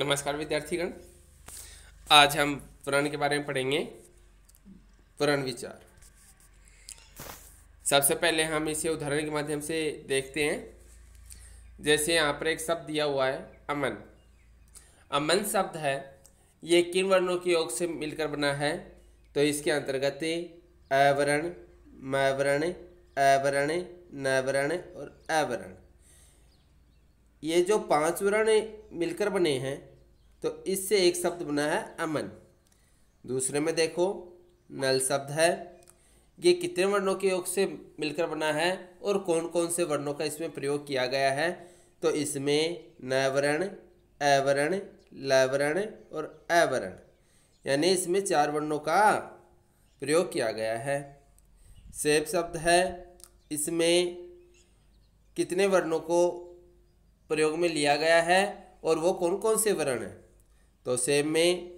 नमस्कार विद्यार्थीगण आज हम पुराण के बारे में पढ़ेंगे पुराण विचार सबसे पहले हम इसे उदाहरण के माध्यम से देखते हैं जैसे यहाँ पर एक शब्द दिया हुआ है अमन अमन शब्द है ये किन वर्णों के योग से मिलकर बना है तो इसके अंतर्गत अवरण मवरण अवरण नवरण और अवरण ये जो पांच वर्ण मिलकर बने हैं तो इससे एक शब्द बना है अमन दूसरे में देखो नल शब्द है ये कितने वर्णों के योग से मिलकर बना है और कौन कौन से वर्णों का इसमें प्रयोग किया गया है तो इसमें नवरण अवरण लवरण और अवरण यानी इसमें चार वर्णों का प्रयोग किया गया है सेब शब्द है इसमें कितने वर्णों को प्रयोग में लिया गया है और वो कौन कौन से वर्ण हैं तो सेम में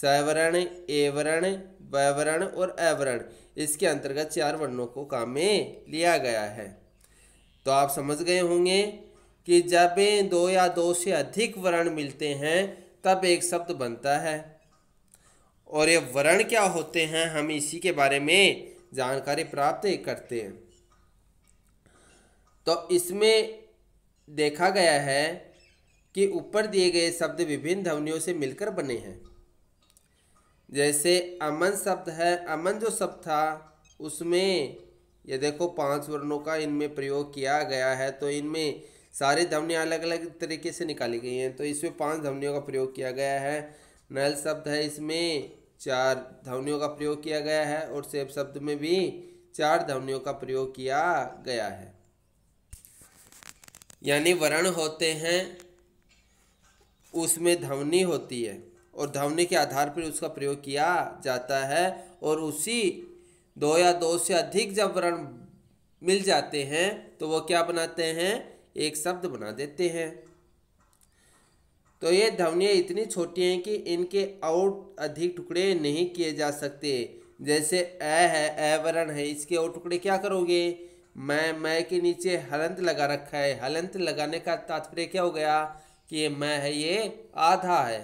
सवर्ण एवरण वर्ण और अवरण इसके अंतर्गत चार वर्णों को काम में लिया गया है तो आप समझ गए होंगे कि जब दो या दो से अधिक वर्ण मिलते हैं तब एक शब्द बनता है और ये वर्ण क्या होते हैं हम इसी के बारे में जानकारी प्राप्त करते हैं तो इसमें देखा गया है कि ऊपर दिए गए शब्द विभिन्न ध्वनियों से मिलकर बने हैं जैसे अमन शब्द है अमन जो शब्द था उसमें ये देखो पांच वर्णों का इनमें प्रयोग किया गया है तो इनमें सारे ध्वनियाँ अलग अलग तरीके से निकाली गई हैं तो इसमें पांच ध्वनियों का प्रयोग किया गया है नल शब्द है इसमें चार ध्वनियों का प्रयोग किया गया है और सेब शब्द में भी चार ध्वनियों का प्रयोग किया गया है यानी वर्ण होते हैं उसमें ध्वनि होती है और ध्वनि के आधार पर उसका प्रयोग किया जाता है और उसी दो या दो से अधिक जब वर्ण मिल जाते हैं तो वो क्या बनाते हैं एक शब्द बना देते हैं तो ये ध्वनियाँ इतनी छोटी हैं कि इनके और अधिक टुकड़े नहीं किए जा सकते जैसे अ है अ वर्ण है इसके और टुकड़े क्या करोगे मैं मैं के नीचे हलंत लगा रखा है हलंत लगाने का तात्पर्य क्या हो गया कि ये मैं है ये आधा है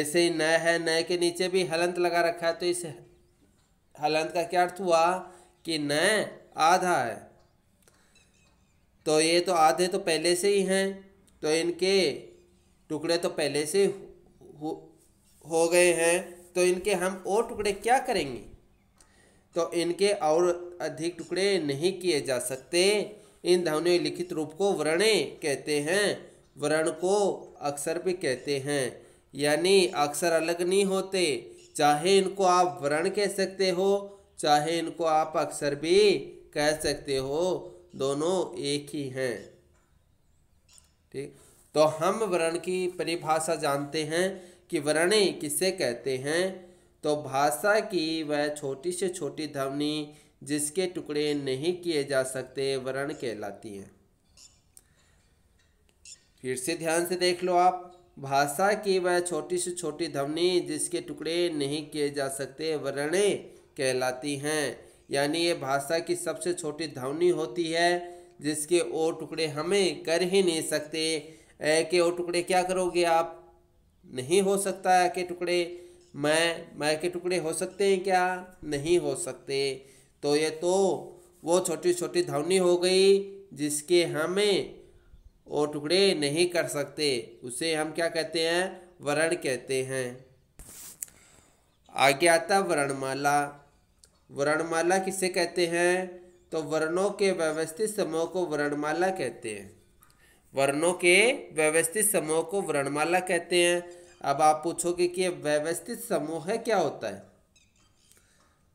ऐसे ही न है न के नीचे भी हलंत लगा रखा है तो इस हलंत का क्या अर्थ हुआ कि न आधा है तो ये तो आधे तो पहले से ही हैं तो इनके टुकड़े तो पहले से हो, हो गए हैं तो इनके हम और टुकड़े क्या करेंगे तो इनके और अधिक टुकड़े नहीं किए जा सकते इन ध्वनियों लिखित रूप को व्रणे कहते हैं वर्ण को अक्षर भी कहते हैं यानी अक्षर अलग नहीं होते चाहे इनको आप वर्ण कह सकते हो चाहे इनको आप अक्षर भी कह सकते हो दोनों एक ही हैं ठीक तो हम वर्ण की परिभाषा जानते हैं कि वर्ण किसे कहते हैं तो भाषा की वह छोटी से छोटी ध्वनि जिसके टुकड़े नहीं किए जा सकते वर्ण कहलाती हैं फिर से ध्यान से देख लो आप भाषा की वह छोटी से छोटी ध्वनि जिसके टुकड़े नहीं किए जा सकते वर्ण कहलाती हैं यानी ये भाषा की सबसे छोटी ध्वनि होती है जिसके और टुकड़े हमें कर ही नहीं सकते ए के और टुकड़े क्या करोगे आप नहीं हो सकता के टुकड़े मैं मैं के टुकड़े हो सकते हैं क्या नहीं हो सकते तो ये तो वो छोटी छोटी धावनी हो गई जिसके हमें वो टुकड़े नहीं कर सकते उसे हम क्या कहते हैं वर्ण कहते हैं आगे आता वर्णमाला वर्णमाला किसे कहते हैं तो वर्णों के व्यवस्थित समूह को वर्णमाला कहते हैं वर्णों के व्यवस्थित समूह को वर्णमाला कहते हैं अब आप पूछोगे कि व्यवस्थित समूह है क्या होता है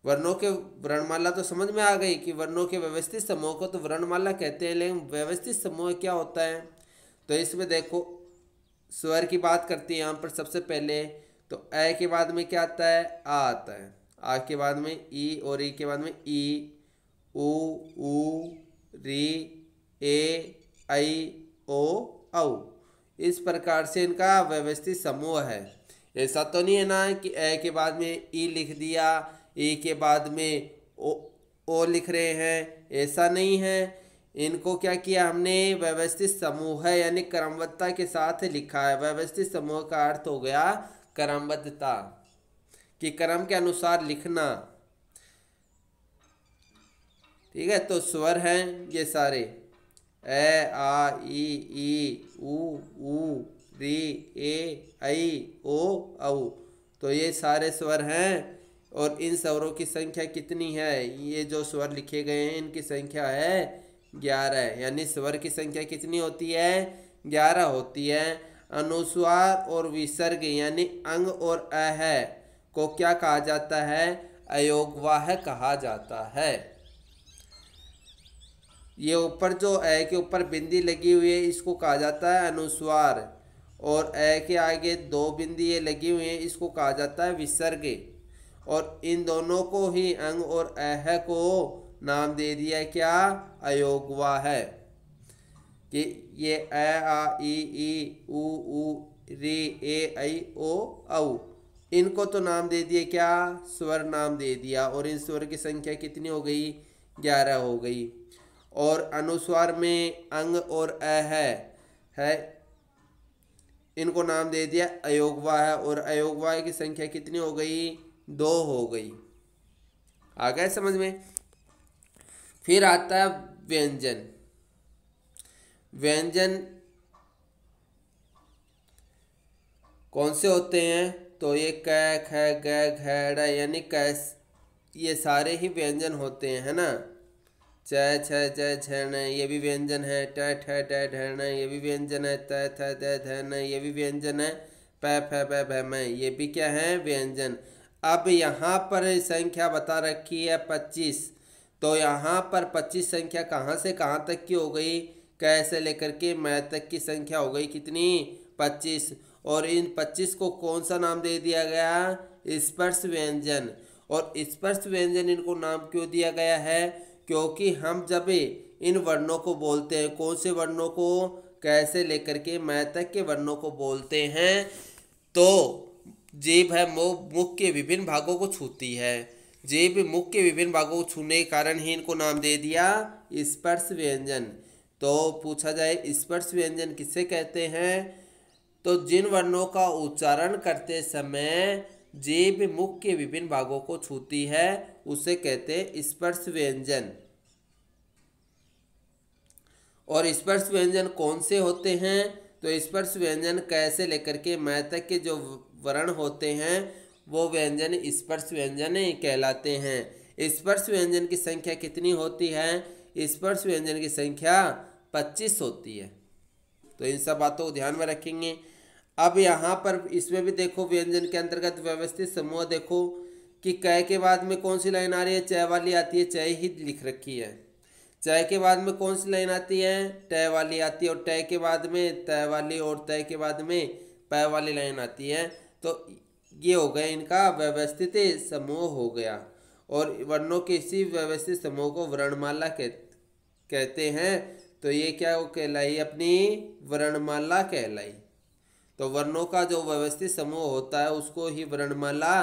वर्णों के वर्णमाला तो समझ में आ गई कि वर्णों के व्यवस्थित समूह को तो वर्णमाला कहते हैं लेकिन व्यवस्थित समूह क्या होता है तो इसमें देखो स्वर की बात करती है यहाँ पर सबसे पहले तो अ के बाद में क्या आता है आ आता है आ के बाद में ई और ई के बाद में ई उ ऊ री ए आई ओ औ इस प्रकार से इनका व्यवस्थित समूह है ऐसा तो नहीं है ना कि ए के बाद में ई लिख दिया ए के बाद में ओ ओ लिख रहे हैं ऐसा नहीं है इनको क्या किया हमने व्यवस्थित समूह है यानी क्रमबद्धता के साथ लिखा है व्यवस्थित समूह का अर्थ हो गया क्रमबद्धता कि क्रम के अनुसार लिखना ठीक है तो स्वर हैं ये सारे ए आ ई ई उ री ए आई ओ औ तो ये सारे स्वर हैं और इन स्वरों की संख्या कितनी है ये जो स्वर लिखे गए हैं इनकी संख्या है ग्यारह यानी स्वर की संख्या कितनी होती है ग्यारह होती है अनुस्वार और विसर्ग यानी अंग और अह को क्या कहा जाता है अयोगवाह कहा जाता है ये ऊपर जो ए के ऊपर बिंदी लगी हुई है इसको कहा जाता है अनुस्वार और ए के आगे दो बिंदी ये लगी हुई है इसको कहा जाता है विसर्ग और इन दोनों को ही अंग और अह को नाम दे दिया क्या अयोगवा है कि ये अ आ ई ई उ उ री ए आई ओ औ इनको तो नाम दे दिए क्या स्वर नाम दे दिया और इन स्वर की संख्या कितनी हो गई ग्यारह हो गई और अनुस्वार में अंग और अ है है इनको नाम दे दिया अयोगवा है और अयोगवा की संख्या कितनी हो गई दो हो गई आ गया समझ में फिर आता है व्यंजन व्यंजन कौन से होते हैं तो ये क ख ग घ यानी कैस ये सारे ही व्यंजन होते हैं है ना च छ च झण ये भी व्यंजन है ट ठ ड ढण ये भी व्यंजन है त थ ध धन ये भी व्यंजन है प फ भ ये भी क्या है व्यंजन अब यहाँ पर संख्या बता रखी है पच्चीस तो यहाँ पर पच्चीस संख्या कहाँ से कहाँ तक की हो गई कैसे लेकर के मैं तक की संख्या हो गई कितनी पच्चीस और इन पच्चीस को कौन सा नाम दे दिया गया स्पर्श व्यंजन और स्पर्श व्यंजन इनको नाम क्यों दिया गया है क्योंकि हम जब इन वर्णों को बोलते हैं कौन से वर्णों को कैसे लेकर के मैं तक के वर्णों को बोलते हैं तो जेब है मो मुख के विभिन्न भागों को छूती है जेब मुख के विभिन्न भागों को छूने के कारण ही इनको नाम दे दिया स्पर्श व्यंजन तो पूछा जाए स्पर्श व्यंजन किसे कहते हैं तो जिन वर्णों का उच्चारण करते समय जेब मुख के विभिन्न भागों को छूती है उसे कहते स्पर्श व्यंजन और स्पर्श व्यंजन कौन से होते हैं तो स्पर्श व्यंजन कैसे लेकर के मैं तक के जो वर्ण होते हैं वो व्यंजन स्पर्श व्यंजन कहलाते हैं स्पर्श व्यंजन की संख्या कितनी होती है स्पर्श व्यंजन की संख्या पच्चीस होती है तो इन सब बातों को ध्यान में रखेंगे अब यहाँ पर इसमें भी देखो व्यंजन के अंतर्गत व्यवस्थित समूह देखो कि कह के बाद में कौन सी लाइन आ रही है चय वाली आती है चय ही लिख रखी है चय के बाद में कौन सी लाइन आती है टय वाली आती है और टय के बाद में तय वाली और तय के बाद में पय वाली लाइन आती है तो ये हो गया इनका व्यवस्थित समूह हो गया और वर्णों के इसी व्यवस्थित समूह को वर्णमाला कह कहते हैं तो ये क्या वो कहलाई अपनी वर्णमाला कहलाई तो वर्णों का जो व्यवस्थित समूह होता है उसको ही वर्णमाला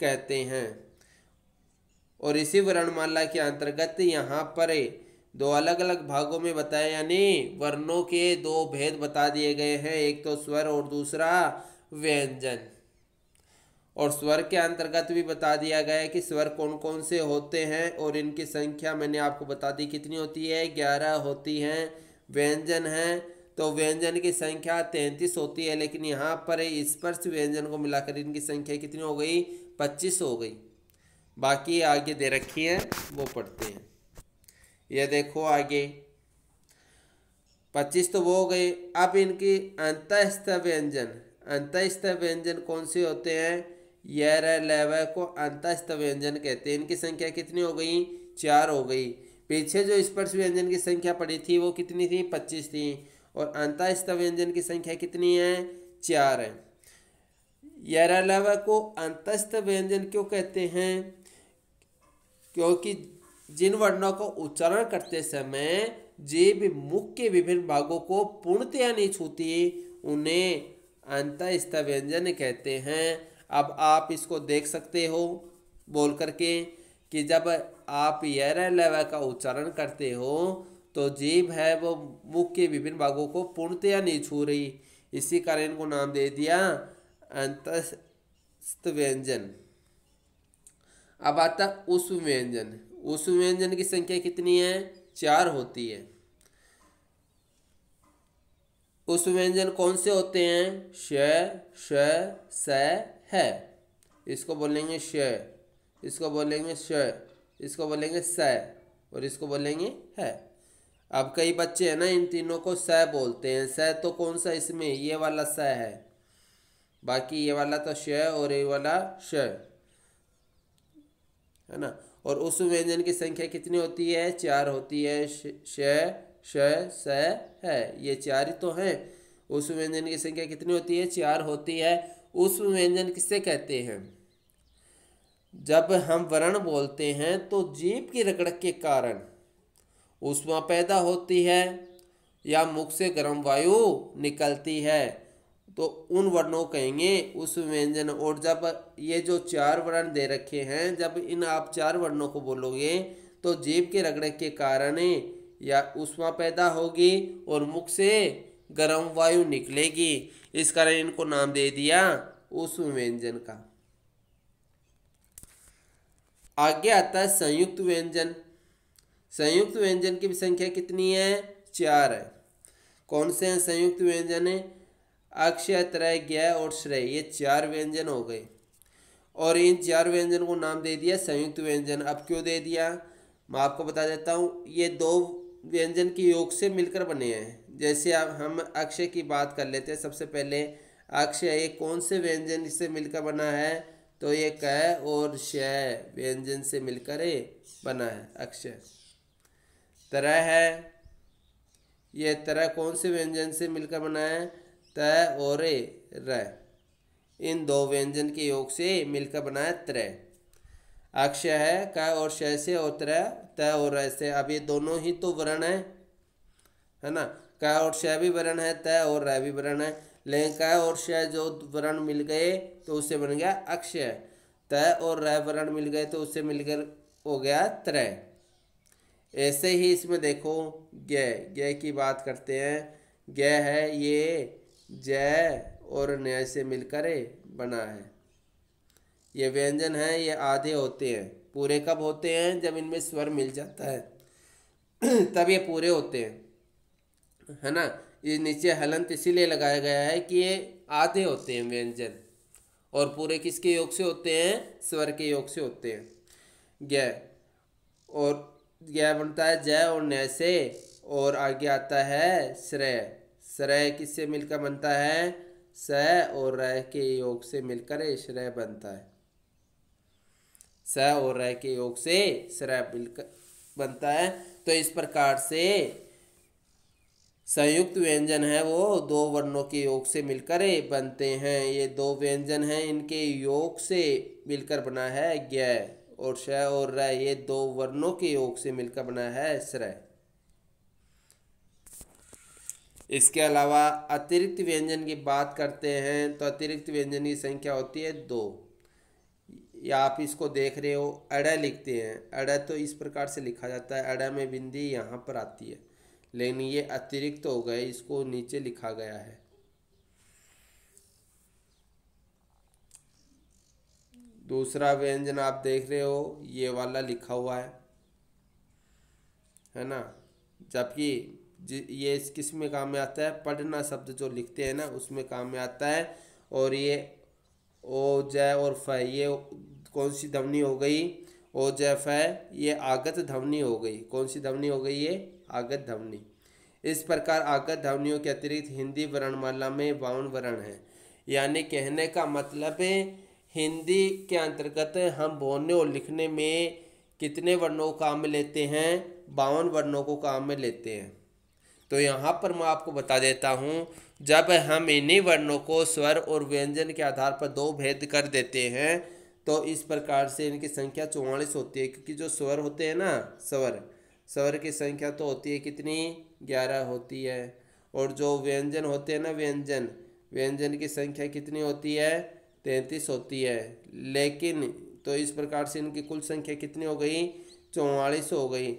कहते हैं और इसी वर्णमाला के अंतर्गत यहाँ पर दो अलग अलग भागों में बताए यानी वर्णों के दो भेद बता दिए गए हैं एक तो स्वर और दूसरा व्यंजन और स्वर के अंतर्गत भी बता दिया गया है कि स्वर कौन कौन से होते हैं और इनकी संख्या मैंने आपको बता दी कितनी होती है ग्यारह होती हैं व्यंजन हैं तो व्यंजन की संख्या तैंतीस होती है लेकिन यहाँ पर स्पर्श व्यंजन को मिलाकर इनकी संख्या कितनी हो गई पच्चीस हो गई बाकी आगे दे रखी है वो पढ़ते हैं यह देखो आगे पच्चीस तो वो हो गए अब इनकी अंतस्थ व्यंजन अंतस्थ व्यंजन कौन से होते हैं यर को अंतस्थ व्यंजन कहते हैं इनकी संख्या कितनी हो गई चार हो गई पीछे जो स्पर्श व्यंजन की संख्या पड़ी थी वो कितनी थी पच्चीस थी और अंतस्थ व्यंजन की संख्या कितनी है चार है यरलव को अंतस्थ व्यंजन क्यों कहते हैं क्योंकि जिन वर्णों को उच्चारण करते समय जीव मुख के विभिन्न भागों को पूर्णतया नहीं छूती उन्हें अंतस्थ व्यंजन कहते हैं अब आप इसको देख सकते हो बोल करके कि जब आप यर लेवा का उच्चारण करते हो तो जीव है वो मुख के विभिन्न भागों को पूर्णतया नहीं छू रही इसी कारण इनको नाम दे दिया अंतस्थ व्यंजन अब आता उस व्यंजन उस व्यंजन की संख्या कितनी है चार होती है उस व्यंजन कौन से होते हैं श श स है इसको बोलेंगे श इसको बोलेंगे श इसको बोलेंगे स और इसको बोलेंगे है अब कई बच्चे हैं ना इन तीनों को स बोलते हैं स तो कौन सा इसमें ये वाला स है बाकी ये वाला तो श और ये वाला श है ना और उस व्यंजन की संख्या कितनी होती है चार होती है श श स है ये चार ही तो हैं उस व्यंजन की संख्या कितनी होती है चार होती है उस व्यंजन किसे कहते हैं जब हम वर्ण बोलते हैं तो जीप की रगड़ के कारण उष्मा पैदा होती है या मुख से गर्म वायु निकलती है तो उन वर्णों कहेंगे उस व्यंजन और जब ये जो चार वर्ण दे रखे हैं जब इन आप चार वर्णों को बोलोगे तो जीभ के रगड़े के कारण या उष्मा पैदा होगी और मुख से गर्म वायु निकलेगी इस कारण इनको नाम दे दिया उस व्यंजन का आगे आता है संयुक्त व्यंजन संयुक्त व्यंजन की संख्या कितनी है चार है कौन से हैं संयुक्त व्यंजन है अक्षय त्रय गय और श्रेय ये चार व्यंजन हो गए और इन चार व्यंजन को नाम दे दिया संयुक्त व्यंजन अब क्यों दे दिया मैं आपको बता देता हूँ ये दो व्यंजन के योग से मिलकर बने हैं जैसे अब हम अक्षय की बात कर लेते हैं सबसे पहले अक्षय ये कौन से व्यंजन से मिलकर बना है तो ये क और श व्यंजन से मिलकर ये बना है अक्षय तरह है ये तरह कौन से व्यंजन से मिलकर बना है त और र इन दो व्यंजन के योग से मिलकर बना है त्रय अक्षय है क और श से और त्रय त और र से अब ये दोनों ही तो वर्ण है है ना क और श भी वर्ण है तय और रह भी वर्ण है लेकिन कह और क्षय जो वर्ण मिल गए तो उससे बन गया अक्षय तय और रह वर्ण मिल गए तो उससे मिलकर हो गया त्रय ऐसे ही इसमें देखो गय गय की बात करते हैं गय है ये जय और न्याय से मिलकर बना है ये व्यंजन है ये आधे होते हैं पूरे कब होते हैं जब इनमें स्वर मिल जाता है तब ये पूरे होते हैं है ना ये नीचे हलंत इसीलिए लगाया गया है कि ये आधे होते हैं व्यंजन और पूरे किसके योग से होते हैं स्वर के योग से होते हैं ज्ञ और ज्ञ बनता है जय और नय से और आगे आता है श्रेय श्रेय किससे मिलकर बनता है स और रह के योग से मिलकर श्रेय बनता है स और रह के योग से श्रेय मिलकर बनता है तो इस प्रकार से संयुक्त व्यंजन है वो दो वर्णों के योग से मिलकर बनते हैं ये दो व्यंजन हैं इनके योग से मिलकर बना है ज्ञ और श और र ये दो वर्णों के योग से मिलकर बना है श्रय इसके अलावा अतिरिक्त व्यंजन की बात करते हैं तो अतिरिक्त व्यंजन की संख्या होती है दो या आप इसको देख रहे हो अड़ा लिखते हैं अड़ा तो इस प्रकार से लिखा जाता है अड़ा में बिंदी यहाँ पर आती है लेकिन ये अतिरिक्त हो गए इसको नीचे लिखा गया है दूसरा व्यंजन आप देख रहे हो ये वाला लिखा हुआ है है ना जबकि ये किस में काम में आता है पढ़ना शब्द जो लिखते हैं ना उसमें काम में आता है और ये ओ जय और फ ये कौन सी ध्वनि हो गई ओ जय फ ये आगत ध्वनि हो गई कौन सी ध्वनि हो गई ये आगत ध्वनि इस प्रकार आगत ध्वनियों के अतिरिक्त हिंदी वर्णमाला में बावन वर्ण है यानी कहने का मतलब है हिंदी के अंतर्गत हम बोलने और लिखने में कितने वर्णों को काम में लेते हैं बावन वर्णों को काम में लेते हैं तो यहाँ पर मैं आपको बता देता हूँ जब हम इन्हीं वर्णों को स्वर और व्यंजन के आधार पर दो भेद कर देते हैं तो इस प्रकार से इनकी संख्या चौवालीस होती है क्योंकि जो स्वर होते हैं ना स्वर स्वर की संख्या तो होती है कितनी ग्यारह होती है और जो व्यंजन होते हैं ना व्यंजन व्यंजन की संख्या कितनी होती है तैंतीस होती है लेकिन तो इस प्रकार से इनकी कुल संख्या कितनी हो गई चौवालीस हो गई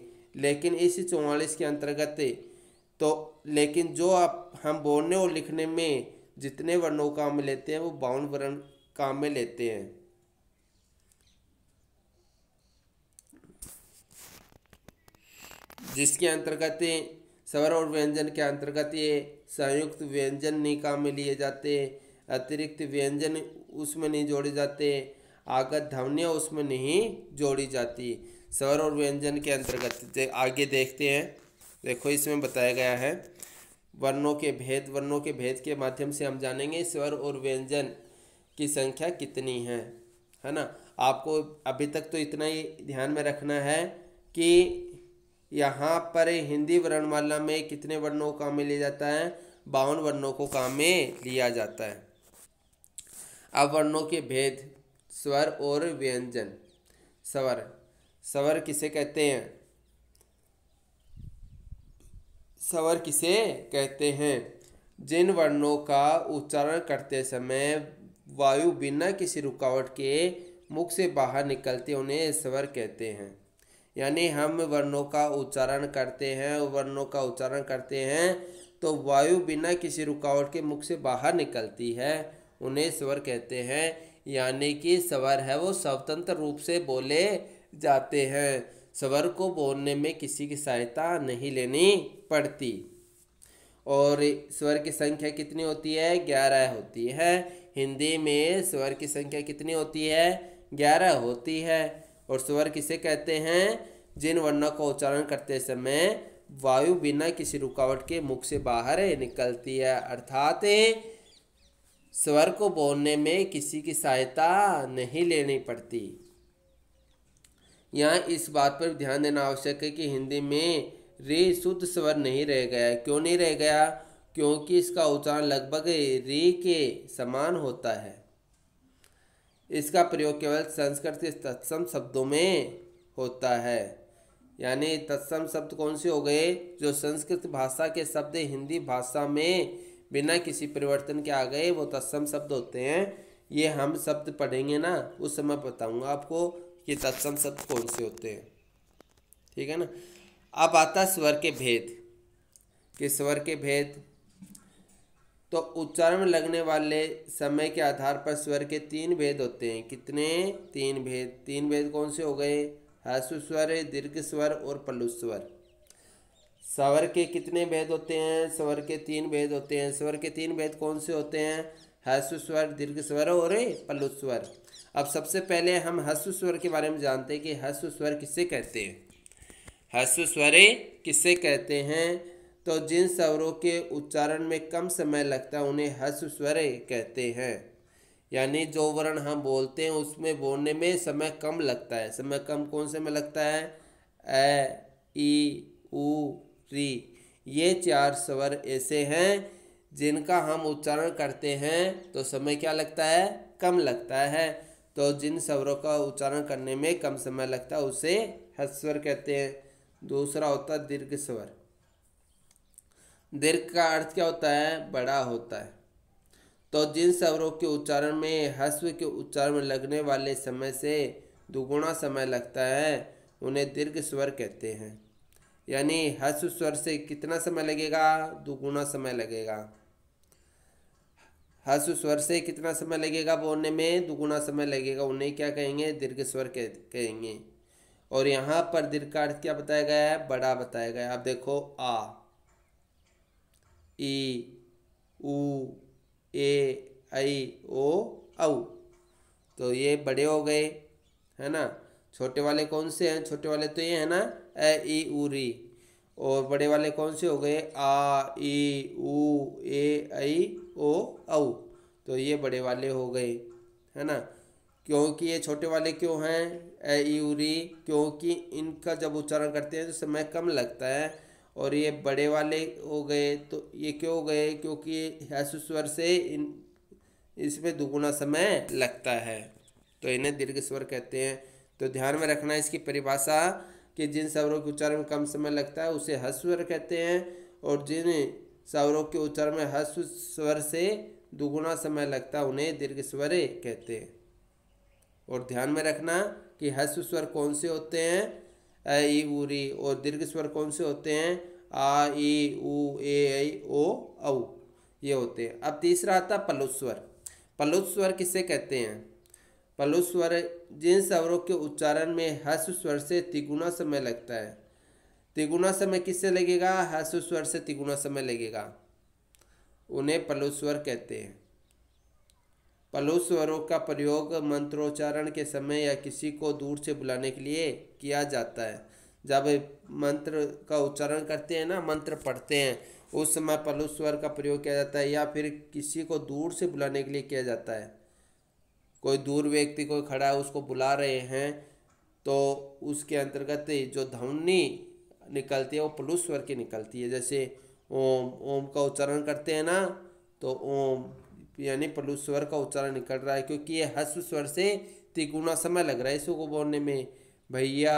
लेकिन इस चौवालीस के अंतर्गत तो लेकिन जो आप हम बोलने और लिखने में जितने वर्णों काम लेते हैं वो बावन वर्ण काम में लेते हैं जिसके अंतर्गत स्वर और व्यंजन के अंतर्गत ये संयुक्त व्यंजन निका में लिए जाते अतिरिक्त व्यंजन उसमें नहीं जोड़े जाते आगत ध्वनियाँ उसमें नहीं जोड़ी जाती स्वर और व्यंजन के अंतर्गत आगे देखते हैं देखो इसमें बताया गया है वर्णों के भेद वर्णों के भेद के माध्यम से हम जानेंगे स्वर और व्यंजन की संख्या कितनी है है ना आपको अभी तक तो इतना ही ध्यान में रखना है कि यहाँ पर हिंदी वर्णमाला में कितने वर्णों को काम में लिया जाता है बावन वर्णों को काम में लिया जाता है अब वर्णों के भेद स्वर और व्यंजन स्वर स्वर किसे कहते हैं स्वर किसे कहते हैं जिन वर्णों का उच्चारण करते समय वायु बिना किसी रुकावट के मुख से बाहर निकलते उन्हें स्वर कहते हैं यानी हम वर्णों का उच्चारण करते हैं वर्णों का उच्चारण करते हैं तो वायु बिना किसी रुकावट के मुख से बाहर निकलती है उन्हें स्वर कहते हैं यानी कि स्वर है वो स्वतंत्र रूप से बोले जाते हैं स्वर को बोलने में किसी की सहायता नहीं लेनी पड़ती और स्वर की संख्या कितनी होती है ग्यारह होती है हिंदी में स्वर की संख्या कितनी होती है ग्यारह होती है और स्वर किसे कहते हैं जिन वर्णों का उच्चारण करते समय वायु बिना किसी रुकावट के मुख से बाहर निकलती है अर्थात स्वर को बोलने में किसी की सहायता नहीं लेनी पड़ती यहाँ इस बात पर ध्यान देना आवश्यक है कि हिंदी में रे शुद्ध स्वर नहीं रह गया क्यों नहीं रह गया क्योंकि इसका उच्चारण लगभग रे के समान होता है इसका प्रयोग केवल संस्कृत के तत्सम शब्दों में होता है यानी तत्सम शब्द कौन से हो गए जो संस्कृत भाषा के शब्द हिंदी भाषा में बिना किसी परिवर्तन के आ गए वो तत्सम शब्द होते हैं ये हम शब्द पढ़ेंगे ना उस समय बताऊंगा आपको कि तत्सम शब्द कौन से होते हैं ठीक है ना अब आता स्वर के भेद कि स्वर के भेद तो उच्चारण में लगने वाले समय के आधार पर स्वर के तीन भेद होते हैं कितने तीन भेद तीन भेद कौन से हो गए हस्व स्वर दीर्घ स्वर और पल्लु स्वर स्वर के कितने भेद होते हैं स्वर के तीन भेद होते हैं स्वर के तीन भेद कौन से होते हैं हस्व स्वर दीर्घ स्वर और पल्लु स्वर अब सबसे पहले हम हस्व स्वर के बारे में जानते हैं कि हस्व स्वर किससे कहते हैं हस्व स्वर किससे कहते हैं तो जिन स्वरों के उच्चारण में कम समय लगता है उन्हें हस्व स्वर कहते हैं यानी जो वर्ण हम बोलते हैं उसमें बोलने में समय कम लगता है समय कम कौन से में लगता है ए ई उ री ये चार स्वर ऐसे हैं जिनका हम उच्चारण करते हैं तो समय क्या लगता है कम लगता है तो जिन स्वरों का उच्चारण करने में कम समय लगता है उसे हस्वर कहते हैं दूसरा होता दीर्घ स्वर दीर्घ का अर्थ क्या होता है बड़ा होता है तो जिन स्वरों के उच्चारण में हस्व के उच्चारण में लगने वाले समय से दुगुना समय लगता है उन्हें दीर्घ स्वर कहते हैं यानी हस्व स्वर से कितना समय लगेगा दुगुना समय लगेगा हस्व स्वर से कितना समय लगेगा बोलने में दुगुना समय लगेगा उन्हें क्या कहेंगे दीर्घ स्वर कह कहेंगे और यहाँ पर दीर्घ का अर्थ क्या बताया गया है बड़ा बताया गया आप देखो आ ई ए आई ओ औ तो ये बड़े हो गए है ना छोटे वाले कौन से हैं छोटे वाले तो ये है ना ए ई उ री और बड़े वाले कौन से हो गए आ ई ऊ ए आई ओ औ तो ये बड़े वाले हो गए है ना क्योंकि ये छोटे वाले क्यों हैं ए ई उ री क्योंकि इनका जब उच्चारण करते हैं तो समय कम लगता है और ये बड़े वाले हो गए तो ये क्यों हो गए क्योंकि स्वर से इन इसमें दुगुना समय लगता है तो इन्हें दीर्घ स्वर कहते हैं तो ध्यान में रखना इसकी परिभाषा कि जिन स्वरों के उच्चारण में कम समय लगता है उसे हस्वर कहते हैं और जिन स्वरों के उच्चारण में हस्व स्वर से दुगुना समय लगता है उन्हें दीर्घ स्वर कहते हैं और ध्यान में रखना कि हस्व स्वर कौन से होते हैं अ ई उ री और दीर्घ स्वर कौन से होते हैं आ ई उ ए आई ओ औ ये होते हैं अब तीसरा आता पलुत स्वर पलुत स्वर किसे कहते हैं पलुत स्वर जिन स्वरों के उच्चारण में हस्व स्वर से तिगुना समय लगता है तिगुना समय किससे लगेगा हस्व स्वर से तिगुना समय लगेगा उन्हें पलुत स्वर कहते हैं पलुस स्वरों का प्रयोग मंत्रोच्चारण के समय या किसी को दूर से बुलाने के लिए किया जाता है जब मंत्र का उच्चारण करते हैं ना मंत्र पढ़ते हैं उस समय पलुस स्वर का प्रयोग किया जाता है या फिर किसी को दूर से बुलाने के लिए किया जाता है कोई दूर व्यक्ति कोई खड़ा है उसको बुला रहे हैं तो उसके अंतर्गत जो ध्वनि निकलती है वो पलुस स्वर की निकलती है जैसे ओम ओम का उच्चारण करते हैं ना तो ओम यानी पलु स्वर का उच्चारण निकल रहा है क्योंकि ये हस्व स्वर से तिगुना समय लग रहा है इसको बोलने में भैया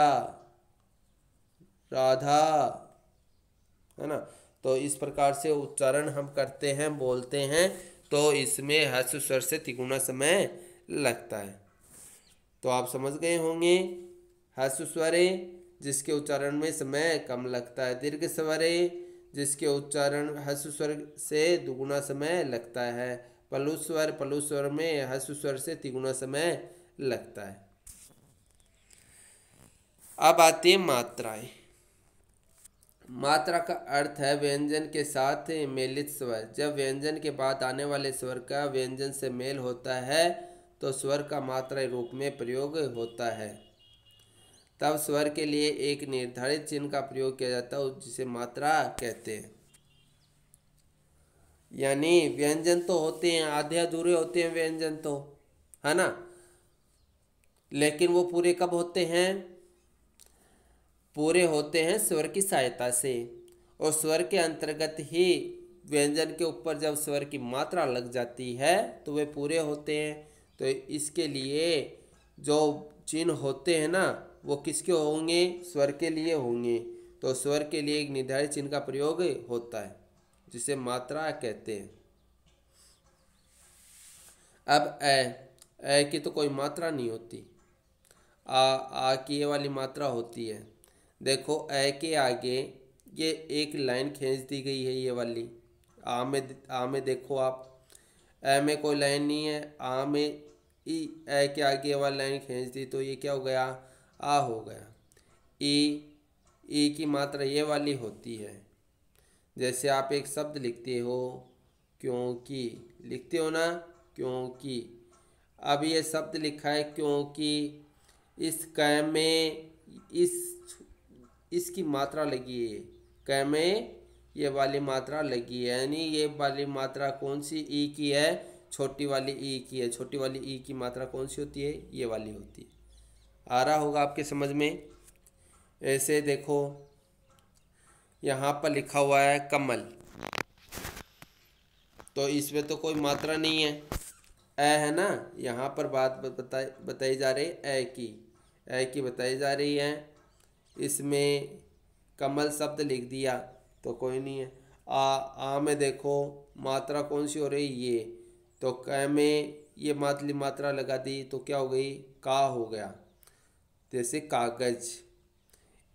राधा है ना तो इस प्रकार से उच्चारण हम करते हैं बोलते हैं तो इसमें हस्व स्वर से तिगुना समय लगता है तो आप समझ गए होंगे हस्व स्वरे जिसके उच्चारण में समय कम लगता है दीर्घ स्वरे जिसके उच्चारण हस्व स्वर से दुगुना समय लगता है पलुस्वर पलुस्वर में हसुस्वर से तिगुना समय लगता है अब आती है मात्राएं मात्रा का अर्थ है व्यंजन के साथ मेलित स्वर जब व्यंजन के बाद आने वाले स्वर का व्यंजन से मेल होता है तो स्वर का मात्रा रूप में प्रयोग होता है तब स्वर के लिए एक निर्धारित चिन्ह का प्रयोग किया जाता है जिसे मात्रा कहते हैं यानी व्यंजन तो होते हैं आधे अधूरे होते हैं व्यंजन तो है ना लेकिन वो पूरे कब होते हैं पूरे होते हैं स्वर की सहायता से और स्वर के अंतर्गत ही व्यंजन के ऊपर जब स्वर की मात्रा लग जाती है तो वे पूरे होते हैं तो इसके लिए जो चिन्ह होते हैं ना वो किसके होंगे स्वर के लिए होंगे तो स्वर के लिए एक निर्धारित चिन्ह का प्रयोग होता है जिसे मात्रा कहते हैं अब ए ए की तो कोई मात्रा नहीं होती आ आ की ये वाली मात्रा होती है देखो ए के आगे ये एक लाइन खींच दी गई है ये वाली आ में आ में देखो आप ए में कोई लाइन नहीं है आ में ई ए के आगे ये वाली लाइन खींच दी तो ये क्या हो गया आ हो गया ई ई की मात्रा ये वाली होती है जैसे आप एक शब्द लिखते हो क्योंकि लिखते हो ना क्योंकि अब ये शब्द लिखा है क्योंकि इस कै में इस इसकी मात्रा लगी है कै में ये वाली मात्रा लगी है यानी ये वाली मात्रा कौन सी ई की है छोटी वाली ई की है छोटी वाली ई की मात्रा कौन सी होती है ये वाली होती है आ रहा होगा आपके समझ में ऐसे देखो यहाँ पर लिखा हुआ है कमल तो इसमें तो कोई मात्रा नहीं है ए है ना यहाँ पर बात बताई बताई जा रही है ए की ए की बताई जा रही है इसमें कमल शब्द लिख दिया तो कोई नहीं है आ आ में देखो मात्रा कौन सी हो रही ये तो क में ये मातली मात्रा लगा दी तो क्या हो गई का हो गया जैसे कागज़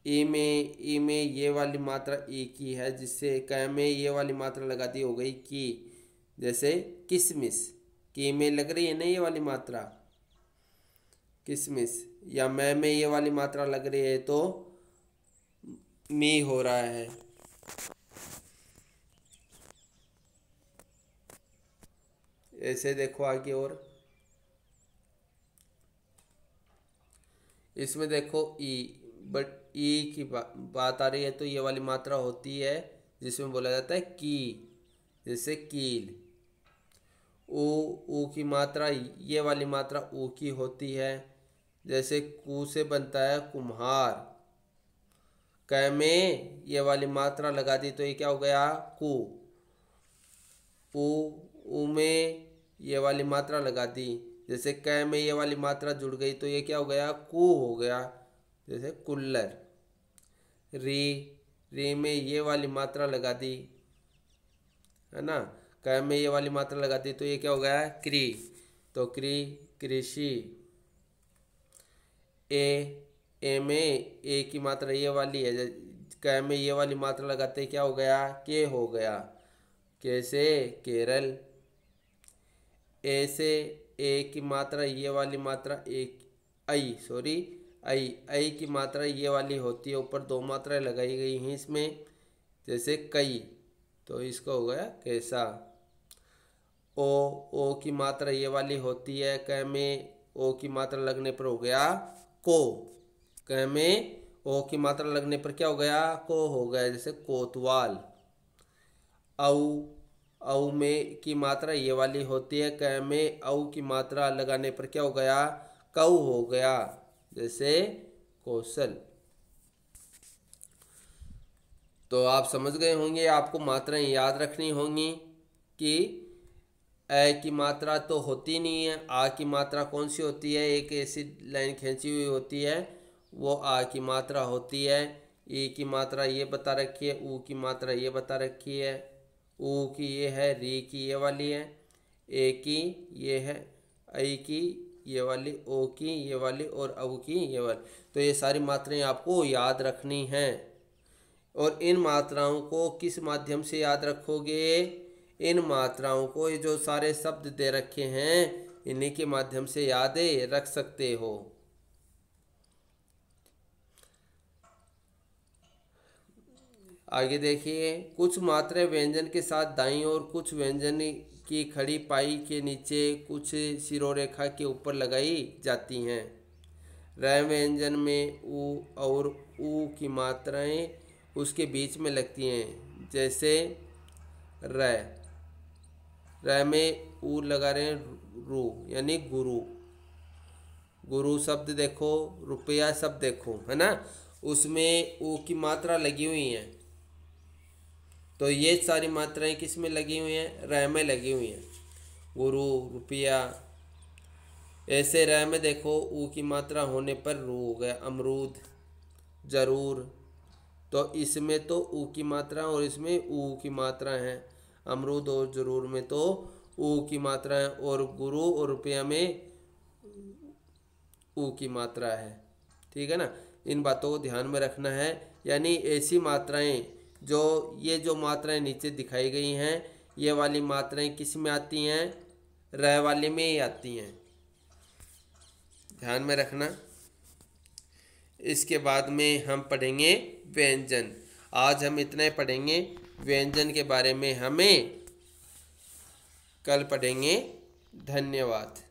ए में ए में ये वाली मात्रा एक ही है जिससे क में ये वाली मात्रा लगाती हो गई की जैसे किसमिस के में लग रही है ना ये वाली मात्रा किसमिस या मैं में ये वाली मात्रा लग रही है तो मी हो रहा है ऐसे देखो आगे और इसमें देखो ई बट ई e की बा, बात आ रही है तो ये वाली मात्रा होती है जिसमें बोला जाता है की जैसे कील ओ ओ की मात्रा ये वाली मात्रा ओ की होती है जैसे कु से बनता है कुम्हार कै में ये वाली मात्रा लगा दी तो ये क्या हो गया कु उ में ये वाली मात्रा लगा दी जैसे कै में ये वाली मात्रा जुड़ गई तो ये क्या हो गया कु हो गया जैसे कुल्लर रे रे में ये वाली मात्रा लगा दी है ना क में ये वाली मात्रा लगा दी तो ये क्या हो गया क्री तो क्री कृषि ए ए में ए की मात्रा ये वाली है क में ये वाली मात्रा लगाते क्या हो गया के हो गया कैसे केरल ए से ए की मात्रा ये वाली मात्रा एक आई सॉरी आई आई की मात्रा ये वाली होती है ऊपर दो मात्राएं लगाई गई हैं इसमें जैसे कई तो इसका हो गया कैसा ओ ओ की मात्रा ये वाली होती है कह में ओ की मात्रा लगने पर हो गया को कह में ओ की मात्रा लगने पर क्या हो गया को हो गया जैसे कोतवाल औ औ में की मात्रा ये वाली होती है कह में औ की मात्रा लगाने पर क्या हो गया कऊ हो गया जैसे कौशल तो आप समझ गए होंगे आपको मात्राएं याद रखनी होंगी कि ए की मात्रा तो होती नहीं है आ की मात्रा कौन सी होती है एक ऐसी लाइन खींची हुई होती है वो आ की मात्रा होती है ई की मात्रा ये बता रखी है ऊ की मात्रा ये बता रखी है ऊ की ये है री की ये वाली है ए की ये है ऐ की ये वाली ओ की ये वाली और अव की ये वाली तो ये सारी मात्राएं आपको याद रखनी हैं और इन मात्राओं को किस माध्यम से याद रखोगे इन मात्राओं को ये जो सारे शब्द दे रखे हैं इन्हीं के माध्यम से याद रख सकते हो आगे देखिए कुछ मात्राएं व्यंजन के साथ दाई और कुछ व्यंजन की खड़ी पाई के नीचे कुछ शिरोरेखा के ऊपर लगाई जाती हैं रैम व्यंजन में ऊ और ऊ की मात्राएं उसके बीच में लगती हैं जैसे रय रय में ऊ लगा रहे हैं रू यानी गुरु गुरु शब्द देखो रुपया शब्द देखो है ना उसमें ऊ की मात्रा लगी हुई है तो ये सारी मात्राएं किस में लगी हुई हैं रह में लगी हुई हैं गुरु रुपया ऐसे रह में देखो ऊ की मात्रा होने पर रू हो गया अमरूद जरूर तो इसमें तो ऊ की मात्रा और इसमें ऊ की मात्रा है अमरूद और जरूर में तो ऊ की मात्रा है और गुरु और रुपया में ऊ की मात्रा है ठीक है ना इन बातों को ध्यान में रखना है यानी ऐसी मात्राएं जो ये जो मात्राएं नीचे दिखाई गई हैं ये वाली मात्राएं किस में आती हैं रह वाले में ही आती हैं ध्यान में रखना इसके बाद में हम पढ़ेंगे व्यंजन आज हम इतने पढ़ेंगे व्यंजन के बारे में हमें कल पढ़ेंगे धन्यवाद